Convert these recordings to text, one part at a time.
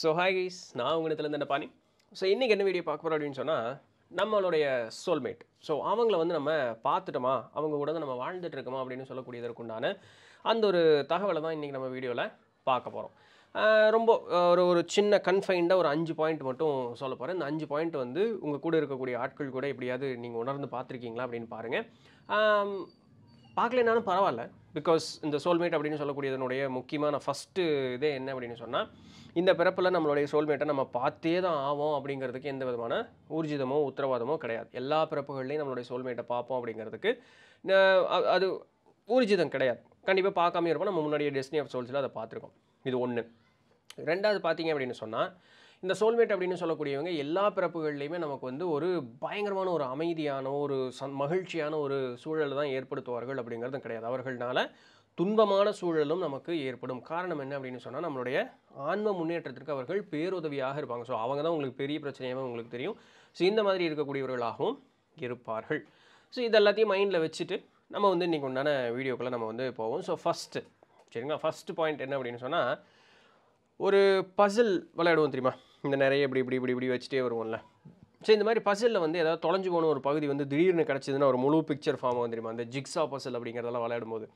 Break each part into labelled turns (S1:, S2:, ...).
S1: so hi guys நான் உங்களிடத்துலேருந்து என்ன பாணி ஸோ இன்றைக்கி என்ன வீடியோ பார்க்க போகிறோம் அப்படின்னு சொன்னால் நம்மளுடைய சோல்மேட் ஸோ அவங்கள வந்து நம்ம பார்த்துட்டோமா அவங்க கூட வந்து நம்ம வாழ்ந்துட்டு இருக்கோமா அப்படின்னு சொல்லக்கூடியதற்குண்டான அந்த ஒரு தகவலை தான் இன்றைக்கி நம்ம வீடியோவில் பார்க்க போகிறோம் ரொம்ப ஒரு ஒரு சின்ன கன்ஃபைண்டாக ஒரு அஞ்சு பாயிண்ட் மட்டும் சொல்ல போகிறேன் இந்த அஞ்சு பாயிண்ட் வந்து உங்கள் கூட இருக்கக்கூடிய ஆட்கள் கூட எப்படியாவது நீங்கள் உணர்ந்து பார்த்துருக்கீங்களா அப்படின்னு பாருங்கள் பார்க்கலனாலும் பரவாயில்ல பிகாஸ் இந்த சோல்மேட் அப்படின்னு சொல்லக்கூடியதனுடைய முக்கியமான ஃபஸ்ட்டு இதே என்ன அப்படின்னு சொன்னால் இந்த பிறப்பில் நம்மளுடைய சோல்மேட்டை நம்ம பார்த்தே தான் ஆவோம் அப்படிங்கிறதுக்கு எந்த விதமான ஊர்ஜிதமோ உத்தரவாதமோ கிடையாது எல்லா பிறப்புகள்லையும் நம்மளுடைய சோல்மேட்டை பார்ப்போம் அப்படிங்கிறதுக்கு அது ஊர்ஜிதம் கிடையாது கண்டிப்பாக பார்க்காம இருப்போம் நம்ம முன்னாடியே டெஸ்டினி ஆஃப் சோல்ஸில் அதை பார்த்துருக்கோம் இது ஒன்று ரெண்டாவது பார்த்தீங்க அப்படின்னு சொன்னால் இந்த சோல்மேட் அப்படின்னு சொல்லக்கூடியவங்க எல்லா பிறப்புகள்லையுமே நமக்கு வந்து ஒரு பயங்கரமான ஒரு அமைதியான ஒரு சந் மகிழ்ச்சியான ஒரு சூழலை தான் ஏற்படுத்துவார்கள் அப்படிங்கிறதும் கிடையாது அவர்களால் துன்பமான சூழலும் நமக்கு ஏற்படும் காரணம் என்ன அப்படின்னு சொன்னால் நம்மளுடைய ஆன்ம முன்னேற்றத்திற்கு அவர்கள் பேருதவியாக இருப்பாங்க ஸோ அவங்க தான் உங்களுக்கு பெரிய பிரச்சனையாக உங்களுக்கு தெரியும் ஸோ இந்த மாதிரி இருக்கக்கூடியவர்களாகவும் இருப்பார்கள் ஸோ இது எல்லாத்தையும் மைண்டில் வச்சுட்டு நம்ம வந்து இன்றைக்கி உண்டான வீடியோக்குள்ளே நம்ம வந்து போவோம் ஸோ ஃபஸ்ட்டு சரிங்களா ஃபஸ்ட்டு பாயிண்ட் என்ன அப்படின்னு சொன்னால் ஒரு பசில் விளையாடுவோம் தெரியுமா இந்த நிறைய இப்படி இப்படி இப்படி இப்படி வச்சுட்டே வருவோம்ல ஸோ இந்த மாதிரி பசிலில் வந்து ஏதாவது தொலைஞ்சு போன ஒரு பகுதி வந்து திடீர்னு கிடச்சிதுன்னா ஒரு முழு பிக்சர் ஃபார்ம் வந்துருமா அந்த ஜிக்ஸா பசில் அப்படிங்கிறதெல்லாம் விளையாடும்போது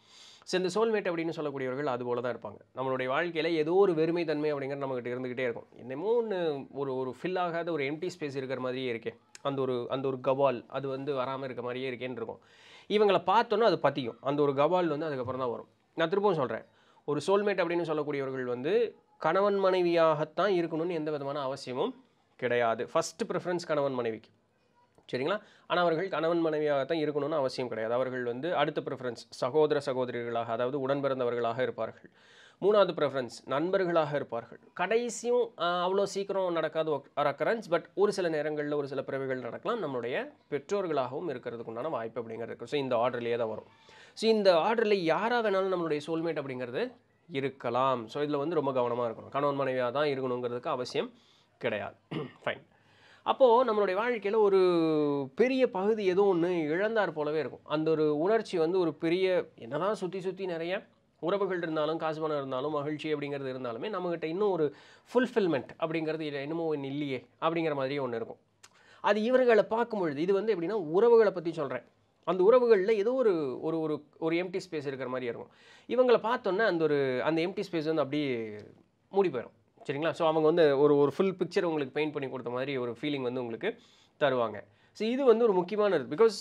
S1: ஸோ இந்த சோல்மேட் அப்படின்னு சொல்லக்கூடியவர்கள் அது போல தான் இருப்பாங்க நம்மளுடைய வாழ்க்கையில் ஏதோ ஒரு வெறுமை தன்மை அப்படிங்கிறது நம்மகிட்ட இருந்துகிட்டே இருக்கும் என்னமோ ஒன்று ஒரு ஒரு ஃபில் ஆகாத ஒரு எம்டி ஸ்பேஸ் இருக்கிற மாதிரியே இருக்கே அந்த ஒரு அந்த ஒரு கபால் அது வந்து வராமல் இருக்க மாதிரியே இருக்கேன்னு இருக்கும் இவங்களை பார்த்தோன்னா அது பற்றியும் அந்த ஒரு கபால் வந்து அதுக்கப்புறம் தான் வரும் நான் திருப்பவும் சொல்கிறேன் ஒரு சோல்மேட் அப்படின்னு சொல்லக்கூடியவர்கள் வந்து கணவன் மனைவியாகத்தான் இருக்கணும்னு எந்த விதமான அவசியமும் கிடையாது ஃபஸ்ட்டு ப்ரிஃபரன்ஸ் கணவன் மனைவிக்கு சரிங்களா ஆனால் அவர்கள் கணவன் மனைவியாகத்தான் இருக்கணும்னு அவசியம் கிடையாது அவர்கள் வந்து அடுத்த ப்ரிஃபரன்ஸ் சகோதர சகோதரிகளாக அதாவது உடன்பிறந்தவர்களாக இருப்பார்கள் மூணாவது ப்ரிஃபரன்ஸ் நண்பர்களாக இருப்பார்கள் கடைசியும் அவ்வளோ சீக்கிரம் நடக்காத ரெக்கரன்ஸ் பட் ஒரு சில நேரங்களில் ஒரு சில பிறவிகள் நடக்கலாம் நம்மளுடைய பெற்றோர்களாகவும் இருக்கிறதுக்கு உண்டான வாய்ப்பு அப்படிங்கிறது இருக்குது ஸோ இந்த ஆர்டர்லேயே தான் வரும் ஸோ இந்த ஆர்டரில் யாராக வேணாலும் நம்மளுடைய சோல்மேட் அப்படிங்கிறது இருக்கலாம் ஸோ இதில் வந்து ரொம்ப கவனமாக இருக்கணும் கணவன் மனைவியாக தான் இருக்கணுங்கிறதுக்கு அவசியம் கிடையாது ஃபைன் அப்போது நம்மளுடைய வாழ்க்கையில் ஒரு பெரிய பகுதி ஏதோ ஒன்று இழந்தார் போலவே இருக்கும் அந்த ஒரு உணர்ச்சி வந்து ஒரு பெரிய என்னதான் சுற்றி சுற்றி நிறைய உறவுகள் இருந்தாலும் காசு பணம் இருந்தாலும் மகிழ்ச்சி அப்படிங்கிறது இருந்தாலுமே நம்மக்கிட்ட இன்னும் ஒரு ஃபுல்ஃபில்மெண்ட் அப்படிங்கிறது இல்லை இன்னமும் ஒன்று இல்லையே அப்படிங்கிற மாதிரியே ஒன்று இருக்கும் அது இவர்களை பார்க்கும் பொழுது இது வந்து எப்படின்னா உறவுகளை பற்றி சொல்கிறேன் அந்த உறவுகளில் ஏதோ ஒரு ஒரு ஒரு ஒரு எம்டி ஸ்பேஸ் இருக்கிற மாதிரி இருக்கும் இவங்களை பார்த்தோன்னே அந்த ஒரு அந்த எம்டி ஸ்பேஸ் வந்து அப்படியே மூடி போயிடும் சரிங்களா ஸோ அவங்க வந்து ஒரு ஒரு ஃபுல் பிக்சர் உங்களுக்கு பெயிண்ட் பண்ணி கொடுத்த மாதிரி ஒரு ஃபீலிங் வந்து உங்களுக்கு தருவாங்க ஸோ இது வந்து ஒரு முக்கியமானது பிகாஸ்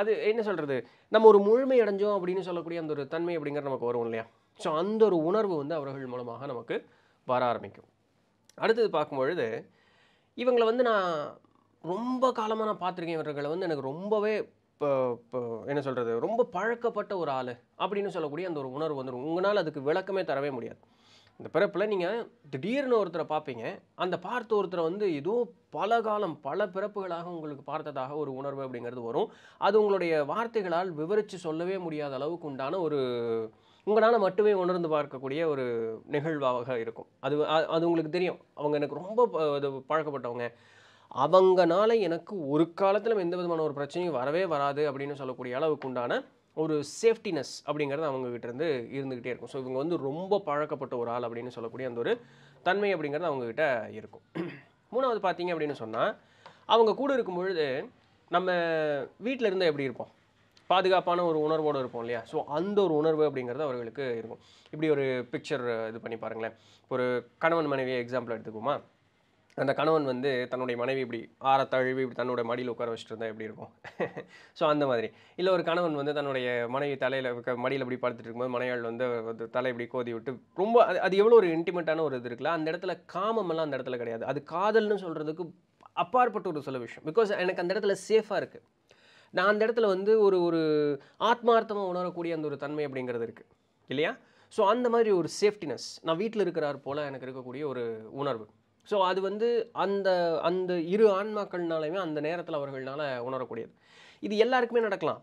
S1: அது என்ன சொல்கிறது நம்ம ஒரு முழுமை அடைஞ்சோம் அப்படின்னு சொல்லக்கூடிய அந்த ஒரு தன்மை அப்படிங்கிற நமக்கு வரும் இல்லையா ஸோ அந்த ஒரு உணர்வு வந்து அவர்கள் மூலமாக நமக்கு வர ஆரம்பிக்கும் அடுத்தது பார்க்கும்பொழுது இவங்களை வந்து நான் ரொம்ப காலமாக நான் பார்த்துருக்கேன் இவர்களை வந்து எனக்கு ரொம்பவே என்ன சொல்கிறது ரொம்ப பழக்கப்பட்ட ஒரு ஆள் அப்படின்னு சொல்லக்கூடிய அந்த ஒரு உணர்வு வந்துடும் உங்களால் அதுக்கு விளக்கமே தரவே முடியாது இந்த பிறப்பில் நீங்கள் திடீர்னு ஒருத்தரை பார்ப்பீங்க அந்த பார்த்த ஒருத்தரை வந்து ஏதோ பல காலம் பல பிறப்புகளாக உங்களுக்கு பார்த்ததாக ஒரு உணர்வு அப்படிங்கிறது வரும் அது உங்களுடைய வார்த்தைகளால் விவரித்து சொல்லவே முடியாத அளவுக்கு உண்டான ஒரு உங்களால் மட்டுமே உணர்ந்து பார்க்கக்கூடிய ஒரு நிகழ்வாக இருக்கும் அது அது உங்களுக்கு தெரியும் அவங்க எனக்கு ரொம்ப பழக்கப்பட்டவங்க அவங்கனால எனக்கு ஒரு காலத்தில் எந்த விதமான ஒரு பிரச்சனையும் வரவே வராது அப்படின்னு சொல்லக்கூடிய அளவுக்கு உண்டான ஒரு சேஃப்டினஸ் அப்படிங்கிறது அவங்ககிட்ட இருந்து இருந்துக்கிட்டே இருக்கும் ஸோ இவங்க வந்து ரொம்ப பழக்கப்பட்ட ஒரு ஆள் அப்படின்னு சொல்லக்கூடிய அந்த ஒரு தன்மை அப்படிங்கிறது அவங்கக்கிட்ட இருக்கும் மூணாவது பார்த்தீங்க அப்படின்னு சொன்னால் அவங்க கூட இருக்கும் பொழுது நம்ம வீட்டில் இருந்தால் எப்படி இருப்போம் பாதுகாப்பான ஒரு உணர்வோடு இருப்போம் இல்லையா ஸோ அந்த ஒரு உணர்வு அப்படிங்கிறது அவர்களுக்கு இருக்கும் இப்படி ஒரு பிக்சர் இது பண்ணி பாருங்களேன் ஒரு கணவன் மனைவியை எக்ஸாம்பிள் எடுத்துக்குமா அந்த கணவன் வந்து தன்னுடைய மனைவி இப்படி ஆற தழுவி இப்படி தன்னோட மடியில் உட்கார வச்சுட்டு இருந்தால் எப்படி இருக்கும் ஸோ அந்த மாதிரி இல்லை ஒரு கணவன் வந்து தன்னுடைய மனைவி தலையில் மடியில் இப்படி படுத்துட்டு இருக்கும்போது மனையாள் வந்து தலை இப்படி கோதி விட்டு ரொம்ப அது அது எவ்வளோ ஒரு இன்டிமேட்டான ஒரு இது இருக்குல்ல அந்த இடத்துல காமமெல்லாம் அந்த இடத்துல கிடையாது அது காதல்னு சொல்கிறதுக்கு அப்பாற்பட்ட ஒரு சில விஷயம் பிகாஸ் எனக்கு அந்த இடத்துல சேஃபாக இருக்குது நான் அந்த இடத்துல வந்து ஒரு ஒரு ஆத்மார்த்தமாக உணரக்கூடிய அந்த ஒரு தன்மை அப்படிங்கிறது இருக்குது இல்லையா ஸோ அந்த மாதிரி ஒரு சேஃப்டினஸ் நான் வீட்டில் இருக்கிறார் போல் எனக்கு இருக்கக்கூடிய ஒரு உணர்வு ஸோ அது வந்து அந்த அந்த இரு ஆன்மாக்கள்னாலையுமே அந்த நேரத்தில் அவர்களால் உணரக்கூடியது இது எல்லாருக்குமே நடக்கலாம்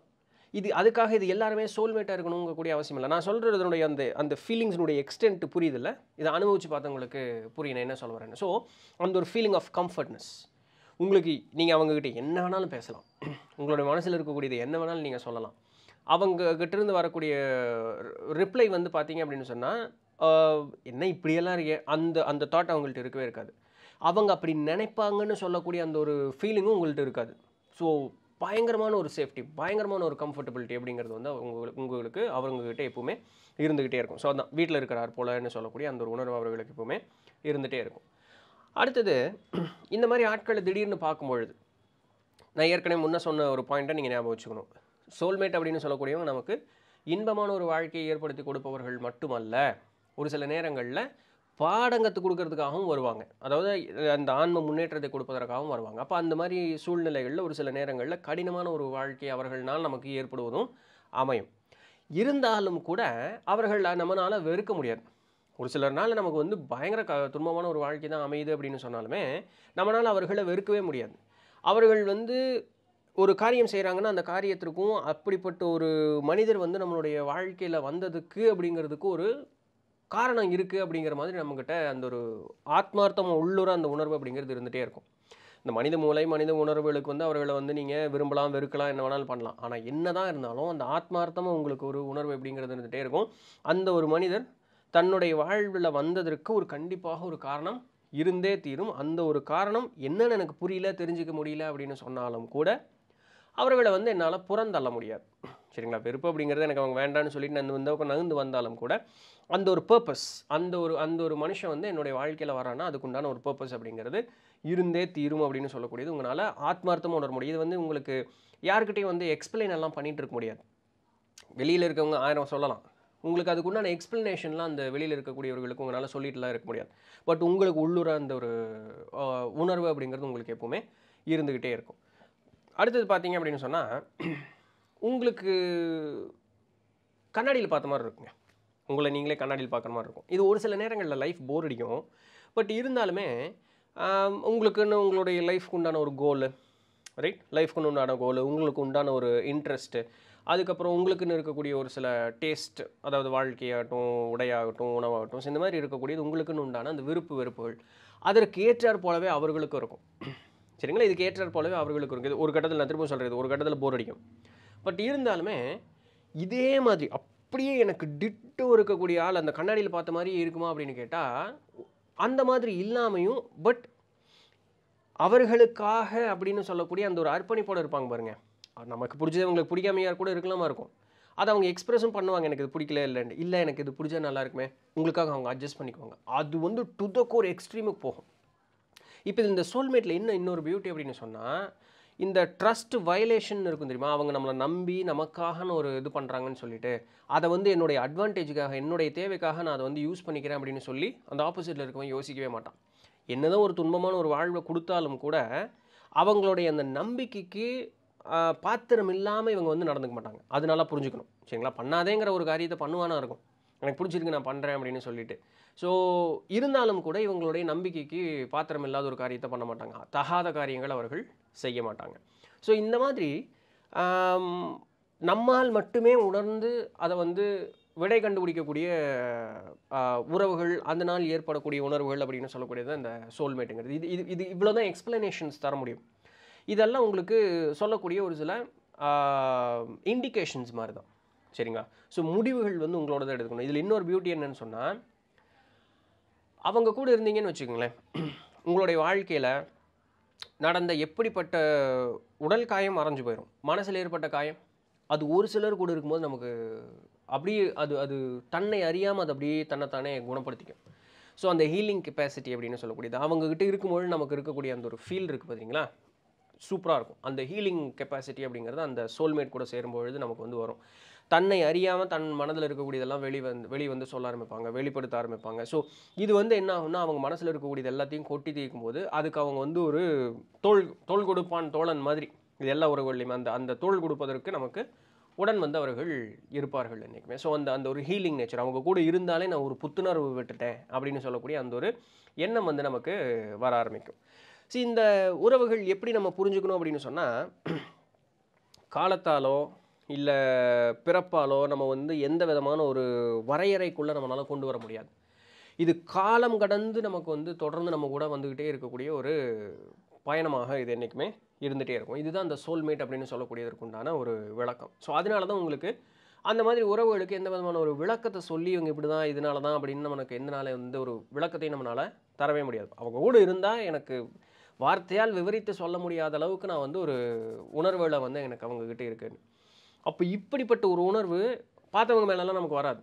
S1: இது அதுக்காக இது எல்லாருமே சோல்மேட்டாக இருக்கணுங்கக்கூடிய அவசியம் இல்லை நான் சொல்கிறதுனுடைய அந்த அந்த ஃபீலிங்ஸினுடைய எக்ஸ்டென்ட் புரியுதில்ல இதை அனுபவித்து பார்த்தவங்களுக்கு புரியணும் என்ன சொல்ல வரேன்னு ஸோ அந்த ஒரு ஃபீலிங் ஆஃப் கம்ஃபர்ட்னஸ் உங்களுக்கு நீங்கள் அவங்கக்கிட்ட என்ன வேணாலும் பேசலாம் உங்களுடைய மனசில் இருக்கக்கூடியது என்ன வேணாலும் நீங்கள் சொல்லலாம் அவங்கக்கிட்டேருந்து வரக்கூடிய ரிப்ளை வந்து பார்த்தீங்க அப்படின்னு சொன்னால் என்ன இப்படியெல்லாம் இருக்கே அந்த அந்த தாட் அவங்கள்ட்ட இருக்கவே இருக்காது அவங்க அப்படி நினைப்பாங்கன்னு சொல்லக்கூடிய அந்த ஒரு ஃபீலிங்கும் உங்கள்கிட்ட இருக்காது ஸோ பயங்கரமான ஒரு சேஃப்டி பயங்கரமான ஒரு கம்ஃபர்டபிலிட்டி அப்படிங்கிறது வந்து உங்களுக்கு உங்களுக்கு அவங்கக்கிட்ட எப்போவுமே இருந்துக்கிட்டே இருக்கும் ஸோ அதான் வீட்டில் இருக்கிறார் போலன்னு சொல்லக்கூடிய அந்த ஒரு உணர்வு அவர்களுக்கு எப்போவுமே இருந்துகிட்டே இருக்கும் அடுத்தது இந்த மாதிரி ஆட்களை திடீர்னு பார்க்கும்பொழுது நான் ஏற்கனவே முன்னே சொன்ன ஒரு பாயிண்ட்டை நீங்கள் ஞாபகம் வச்சுக்கணும் சோல்மேட் அப்படின்னு சொல்லக்கூடியவங்க நமக்கு இன்பமான ஒரு வாழ்க்கையை ஏற்படுத்தி கொடுப்பவர்கள் மட்டுமல்ல ஒரு சில நேரங்களில் பாடங்கத்து கொடுக்கறதுக்காகவும் வருவாங்க அதாவது அந்த ஆன்ம முன்னேற்றத்தை கொடுப்பதற்காகவும் வருவாங்க அப்போ அந்த மாதிரி சூழ்நிலைகளில் ஒரு சில நேரங்களில் கடினமான ஒரு வாழ்க்கை அவர்கள்னால் நமக்கு ஏற்படுவதும் அமையும் இருந்தாலும் கூட அவர்கள் நம்மளால் வெறுக்க முடியாது ஒரு சிலர்னால் நமக்கு வந்து பயங்கர க துன்பமான ஒரு வாழ்க்கை தான் அமையுது அப்படின்னு சொன்னாலுமே நம்மளால் அவர்களை வெறுக்கவே முடியாது அவர்கள் வந்து ஒரு காரியம் செய்கிறாங்கன்னா அந்த காரியத்திற்கும் அப்படிப்பட்ட ஒரு மனிதர் வந்து நம்மளுடைய வாழ்க்கையில் வந்ததுக்கு அப்படிங்கிறதுக்கு ஒரு காரணம் இருக்குது அப்படிங்கிற மாதிரி நம்மக்கிட்ட அந்த ஒரு ஆத்மார்த்தம் உள்ளுற அந்த உணர்வு அப்படிங்கிறது இருந்துகிட்டே இருக்கும் இந்த மனித மூளை மனித உணர்வுகளுக்கு வந்து அவர்களை வந்து நீங்கள் விரும்பலாம் வெறுக்கலாம் என்ன வேணாலும் பண்ணலாம் ஆனால் என்ன தான் இருந்தாலும் அந்த ஆத்மார்த்தமாக உங்களுக்கு ஒரு உணர்வு அப்படிங்கிறது இருந்துகிட்டே இருக்கும் அந்த ஒரு மனிதர் தன்னுடைய வாழ்வில் வந்ததற்கு ஒரு கண்டிப்பாக ஒரு காரணம் இருந்தே தீரும் அந்த ஒரு காரணம் என்னென்னு எனக்கு புரியல தெரிஞ்சிக்க முடியல அப்படின்னு சொன்னாலும் கூட அவர்களை வந்து என்னால் புறந்தள்ள முடியாது சரிங்களா வெறுப்பு அப்படிங்கிறது எனக்கு அவங்க வேண்டான்னு சொல்லிட்டு நான் வந்தவங்க நகர்ந்து வந்தாலும் கூட அந்த ஒரு பர்பஸ் அந்த ஒரு அந்த ஒரு மனுஷன் வந்து என்னுடைய வாழ்க்கையில் வரான்னா அதுக்குண்டான ஒரு பர்பஸ் அப்படிங்கிறது இருந்தே தீரும் அப்படின்னு சொல்லக்கூடியது உங்களால் ஆத்மார்த்தமாக உணர முடியும் இது வந்து உங்களுக்கு யாருக்கிட்டையும் வந்து எக்ஸ்பிளைன் எல்லாம் பண்ணிகிட்டு இருக்க முடியாது வெளியில் இருக்கவங்க ஆயிரம் சொல்லலாம் உங்களுக்கு அதுக்குண்டான எக்ஸ்ப்ளனேஷன்லாம் அந்த வெளியில் இருக்கக்கூடியவர்களுக்கு உங்களால் சொல்லிட்டுலாம் இருக்க முடியாது பட் உங்களுக்கு உள்ளுற அந்த ஒரு உணர்வு அப்படிங்கிறது உங்களுக்கு எப்போவுமே இருந்துக்கிட்டே இருக்கும் அடுத்தது பார்த்தீங்க அப்படின்னு சொன்னால் உங்களுக்கு கண்ணாடியில் பார்த்த மாதிரி இருக்குங்க உங்களை நீங்களே கண்ணாடியில் பார்க்குற மாதிரி இருக்கும் இது ஒரு சில நேரங்களில் லைஃப் போர் அடிக்கும் பட் இருந்தாலுமே உங்களுக்குன்னு உங்களுடைய லைஃப்க்கு உண்டான ஒரு கோலு ரைட் லைஃப்க்கு உண்டான கோலு உங்களுக்கு உண்டான ஒரு இன்ட்ரெஸ்ட்டு அதுக்கப்புறம் உங்களுக்குன்னு இருக்கக்கூடிய ஒரு சில டேஸ்ட் அதாவது வாழ்க்கையாகட்டும் உடையாகட்டும் உணவாகட்டும் இந்த மாதிரி இருக்கக்கூடியது உங்களுக்குன்னு உண்டான அந்த விருப்பு வெறுப்புகள் அதற்கு ஏற்றார் போலவே அவர்களுக்கும் இருக்கும் சரிங்களா இதுக்கு ஏற்றார் போலவே அவர்களுக்கு இருக்குது ஒரு கட்டத்தில் நான் திரும்பவும் சொல்கிறது ஒரு கட்டத்தில் போர் அடிக்கும் பட் இருந்தாலுமே இதே மாதிரி அப்படியே எனக்கு டிட்டு இருக்கக்கூடிய ஆள் அந்த கண்ணாடியில் பார்த்த மாதிரி இருக்குமா அப்படின்னு கேட்டால் அந்த மாதிரி இல்லாமையும் பட் அவர்களுக்காக அப்படின்னு சொல்லக்கூடிய அந்த ஒரு அர்ப்பணிப்போடு இருப்பாங்க பாருங்கள் நமக்கு பிடிச்சது அவங்களுக்கு பிடிக்காமையாக கூட இருக்கலாமா இருக்கும் அதை அவங்க எக்ஸ்பிரஸும் பண்ணுவாங்க எனக்கு இது பிடிக்கல இல்லைன்னு இல்லை எனக்கு இது பிடிச்சா நல்லா இருக்குமே உங்களுக்காக அவங்க அட்ஜஸ்ட் பண்ணிக்குவாங்க அது வந்து டு த கோர் எக்ஸ்ட்ரீமுக்கு போகும் இப்போ இந்த சோல்மேட்டில் என்ன இன்னொரு பியூட்டி அப்படின்னு சொன்னால் இந்த ட்ரஸ்ட் வயலேஷன் இருக்கும் தெரியுமா அவங்க நம்மளை நம்பி நமக்காகன்னு ஒரு இது பண்ணுறாங்கன்னு சொல்லிட்டு அதை வந்து என்னுடைய அட்வான்டேஜுக்காக என்னுடைய தேவைக்காக நான் அதை வந்து யூஸ் பண்ணிக்கிறேன் அப்படின்னு சொல்லி அந்த ஆப்போசிட்டில் இருக்கவன் யோசிக்கவே மாட்டான் என்னதான் ஒரு துன்பமான ஒரு வாழ்வை கொடுத்தாலும் கூட அவங்களுடைய அந்த நம்பிக்கைக்கு பாத்திரம் இல்லாமல் இவங்க வந்து நடந்துக்க மாட்டாங்க அதனால புரிஞ்சுக்கணும் சரிங்களா பண்ணாதேங்கிற ஒரு காரியத்தை பண்ணுவானா இருக்கும் எனக்கு பிடிச்சிருக்கு நான் பண்ணுறேன் அப்படின்னு சொல்லிட்டு ஸோ இருந்தாலும் கூட இவங்களுடைய நம்பிக்கைக்கு பாத்திரம் இல்லாத ஒரு காரியத்தை பண்ண மாட்டாங்க தகாத காரியங்கள் அவர்கள் செய்ய மாட்டாங்க ஸோ இந்த மாதிரி நம்மால் மட்டுமே உணர்ந்து அதை வந்து விடை கண்டுபிடிக்கக்கூடிய உறவுகள் அந்த நாள் ஏற்படக்கூடிய உணர்வுகள் அப்படின்னு சொல்லக்கூடியது அந்த சோல்மேட்டுங்கிறது இது இது இது இவ்வளோ தான் எக்ஸ்பிளனேஷன்ஸ் தர முடியும் இதெல்லாம் உங்களுக்கு சொல்லக்கூடிய ஒரு சில இண்டிகேஷன்ஸ் மாதிரி தான் சரிங்களா ஸோ முடிவுகள் வந்து உங்களோட தான் எடுக்கணும் இதில் இன்னொரு பியூட்டி என்னன்னு சொன்னால் அவங்க கூட இருந்தீங்கன்னு வச்சுக்கோங்களேன் உங்களுடைய வாழ்க்கையில் நடந்த எப்படிப்பட்ட உடல் காயம் மறைஞ்சு போயிடும் மனசில் ஏற்பட்ட காயம் அது ஒரு சிலர் கூட இருக்கும்போது நமக்கு அப்படியே அது அது தன்னை அறியாமல் அது அப்படியே தன்னைத்தானே குணப்படுத்திக்கும் ஸோ அந்த ஹீலிங் கெப்பாசிட்டி அப்படின்னு சொல்லக்கூடியது அவங்கக்கிட்ட இருக்கும்போது நமக்கு இருக்கக்கூடிய அந்த ஒரு ஃபீல் இருக்குது பார்த்தீங்களா சூப்பராக இருக்கும் அந்த ஹீலிங் கெப்பாசிட்டி அப்படிங்கிறது அந்த சோல்மேட் கூட சேரும்பொழுது நமக்கு வந்து வரும் தன்னை அறியாமல் தன் மனதில் இருக்கக்கூடியதெல்லாம் வெளி வந்து வெளி வந்து சொல்ல ஆரம்பிப்பாங்க வெளிப்படுத்த ஆரம்பிப்பாங்க ஸோ இது வந்து என்ன ஆகும்னா அவங்க மனசில் இருக்கக்கூடியது எல்லாத்தையும் கொட்டி தீர்க்கும் போது அதுக்கு அவங்க வந்து ஒரு தோல் தோல் கொடுப்பான் தோழன் மாதிரி இது எல்லா உறவுகள்லையுமே அந்த அந்த தோல் கொடுப்பதற்கு நமக்கு உடன் வந்து அவர்கள் இருப்பார்கள் என்றைக்குமே ஸோ அந்த அந்த ஒரு ஹீலிங் நேச்சர் அவங்க கூட இருந்தாலே நான் ஒரு புத்துணர்வு விட்டுட்டேன் அப்படின்னு சொல்லக்கூடிய அந்த ஒரு எண்ணம் வந்து நமக்கு வர ஆரம்பிக்கும் ஸோ இந்த உறவுகள் எப்படி நம்ம புரிஞ்சுக்கணும் அப்படின்னு சொன்னால் காலத்தாலோ இல்லை பிறப்பாலோ நம்ம வந்து எந்த விதமான ஒரு வரையறைக்குள்ளே நம்மளால் கொண்டு வர முடியாது இது காலம் கடந்து நமக்கு வந்து தொடர்ந்து நம்ம கூட வந்துக்கிட்டே இருக்கக்கூடிய ஒரு பயணமாக இது என்றைக்குமே இருந்துகிட்டே இருக்கும் இதுதான் அந்த சோல்மேட் அப்படின்னு சொல்லக்கூடியதற்குண்டான ஒரு விளக்கம் ஸோ அதனால தான் உங்களுக்கு அந்த மாதிரி உறவுகளுக்கு எந்த விதமான ஒரு விளக்கத்தை சொல்லி இவங்க இப்படி தான் இதனால தான் அப்படின்னு நமக்கு எந்த வந்து ஒரு விளக்கத்தையும் நம்மளால் தரவே முடியாது அவங்க கூட இருந்தால் எனக்கு வார்த்தையால் விவரித்து சொல்ல முடியாத அளவுக்கு நான் வந்து ஒரு உணர்வுகளை வந்து எனக்கு அவங்கக்கிட்ட இருக்குன்னு அப்போ இப்படிப்பட்ட ஒரு உணர்வு பார்த்தவங்க மேலெல்லாம் நமக்கு வராது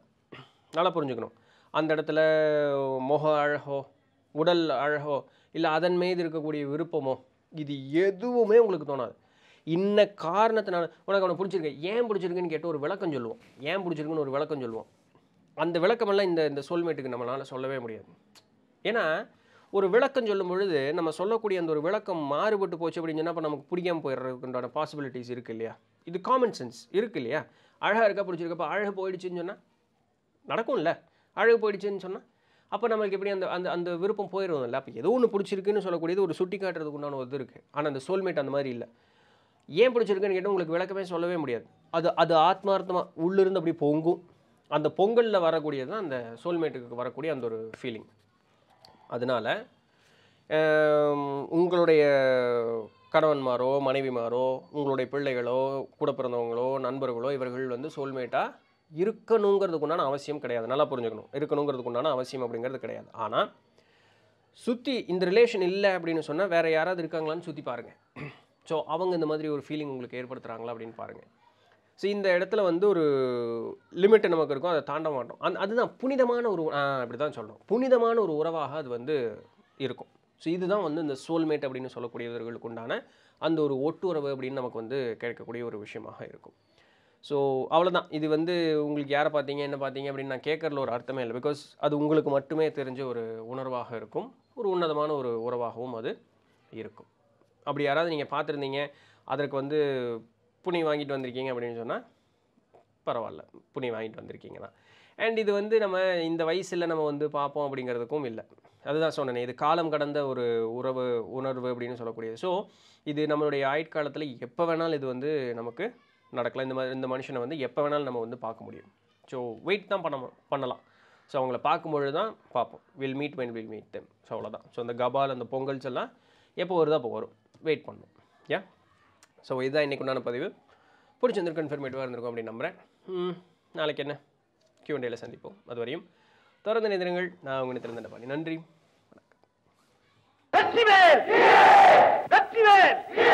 S1: நல்லா புரிஞ்சுக்கணும் அந்த இடத்துல முக அழகோ உடல் அழகோ இல்லை அதன் மீது இருக்கக்கூடிய விருப்பமோ இது எதுவுமே உங்களுக்கு தோணாது இன்ன காரணத்தினால உனக்கு அவனை பிடிச்சிருக்கேன் ஏன் பிடிச்சிருக்குன்னு கேட்டு ஒரு விளக்கம் சொல்லுவோம் ஏன் பிடிச்சிருக்குன்னு ஒரு விளக்கம் சொல்லுவோம் அந்த விளக்கமெல்லாம் இந்த இந்த சோல்மேட்டுக்கு நம்மளால் சொல்லவே முடியாது ஏன்னா ஒரு விளக்கம் சொல்லும் பொழுது நம்ம சொல்லக்கூடிய அந்த ஒரு விளக்கம் மாறுபட்டு போச்சு அப்படின்னு சொன்னால் அப்போ நமக்கு பிடிக்காமல் போயிடுறதுக்குண்டான பாசிபிலிட்டிஸ் இருக்குது இல்லையா இது காமன் சென்ஸ் இருக்குது இல்லையா அழகாக இருக்கா பிடிச்சிருக்கப்போ அழகு போயிடுச்சுன்னு சொன்னால் நடக்கும்ல அழகு போயிடுச்சுன்னு சொன்னால் அப்போ நம்மளுக்கு எப்படி அந்த அந்த அந்த விருப்பம் இல்லை அப்போ ஏதோ ஒன்று பிடிச்சிருக்குன்னு சொல்லக்கூடியது ஒரு சுட்டி காட்டுறதுக்கு உண்டான ஒரு இது இருக்குது ஆனால் அந்த சோல்மேட் அந்த மாதிரி இல்லை ஏன் பிடிச்சிருக்குன்னு கேட்டால் உங்களுக்கு விளக்கமே சொல்லவே முடியாது அது அது ஆத்மார்த்தமாக உள்ளிருந்து அப்படி பொங்கும் அந்த பொங்கலில் வரக்கூடியது தான் அந்த சோல்மேட்டுக்கு வரக்கூடிய அந்த ஒரு ஃபீலிங் அதனால் உங்களுடைய கணவன்மாரோ மனைவிமாரோ உங்களுடைய பிள்ளைகளோ கூட பிறந்தவங்களோ நண்பர்களோ இவர்கள் வந்து சோல்மேட்டாக இருக்கணுங்கிறதுக்கு உண்டான அவசியம் கிடையாது நல்லா புரிஞ்சுக்கணும் இருக்கணுங்கிறதுக்கு உண்டான அவசியம் அப்படிங்கிறது கிடையாது ஆனால் சுற்றி இந்த ரிலேஷன் இல்லை அப்படின்னு சொன்னால் வேறு யாராவது இருக்காங்களான்னு சுற்றி பாருங்கள் ஸோ அவங்க இந்த மாதிரி ஒரு ஃபீலிங் உங்களுக்கு ஏற்படுத்துகிறாங்களா அப்படின்னு பாருங்கள் ஸோ இந்த இடத்துல வந்து ஒரு லிமிட்டு நமக்கு இருக்கும் அதை தாண்ட மாட்டோம் அந் அதுதான் புனிதமான ஒரு அப்படி தான் சொல்கிறோம் புனிதமான ஒரு உறவாக அது வந்து இருக்கும் ஸோ இதுதான் வந்து இந்த சோல்மேட் அப்படின்னு சொல்லக்கூடியவர்களுக்கு உண்டான அந்த ஒரு ஒட்டுறவு அப்படின்னு நமக்கு வந்து கிடைக்கக்கூடிய ஒரு விஷயமாக இருக்கும் ஸோ அவ்வளோதான் இது வந்து உங்களுக்கு யாரை பார்த்தீங்க என்ன பார்த்தீங்க அப்படின்னு நான் கேட்குறதுல ஒரு அர்த்தமே இல்லை பிகாஸ் அது உங்களுக்கு மட்டுமே தெரிஞ்ச ஒரு உணர்வாக இருக்கும் ஒரு உன்னதமான ஒரு உறவாகவும் அது இருக்கும் அப்படி யாராவது நீங்கள் பார்த்துருந்தீங்க அதற்கு வந்து புனி வாங்கிட்டு வந்திருக்கீங்க அப்படின்னு சொன்னால் பரவாயில்ல புனி வாங்கிட்டு வந்திருக்கீங்க தான் அண்ட் இது வந்து நம்ம இந்த வயசில் நம்ம வந்து பார்ப்போம் அப்படிங்கிறதுக்கும் இல்லை அதுதான் சொன்னேன் இது காலம் கடந்த ஒரு உறவு உணர்வு அப்படின்னு சொல்லக்கூடியது ஸோ இது நம்மளுடைய ஆயுட்காலத்தில் எப்போ வேணாலும் இது வந்து நமக்கு நடக்கலாம் இந்த மாதிரி இந்த மனுஷனை வந்து எப்போ வேணாலும் நம்ம வந்து பார்க்க முடியும் ஸோ வெயிட் தான் பண்ண பண்ணலாம் ஸோ அவங்கள பார்க்கும்பொழுது தான் பார்ப்போம் will meet when will meet them so அவ்வளோதான் ஸோ அந்த கபால் அந்த பொங்கல்ஸ் எல்லாம் எப்போ வருதோ அப்போ வரும் வெயிட் பண்ணணும் யா ஸோ இதுதான் இன்றைக்கு உண்டான பதிவு பிடிச்சிருந்துருக்கு கன்ஃபர்மேட்டிவாக இருந்திருக்கும் அப்படின்னு நம்புகிறேன் நாளைக்கு என்ன கியூஎன்டேல சந்திப்போம் அது வரையும் தொடர்ந்து நிதிரங்கள் நான் உங்களுக்கு திறந்த பண்ணி நன்றி लक्ष्मी बहन लक्ष्मी बहन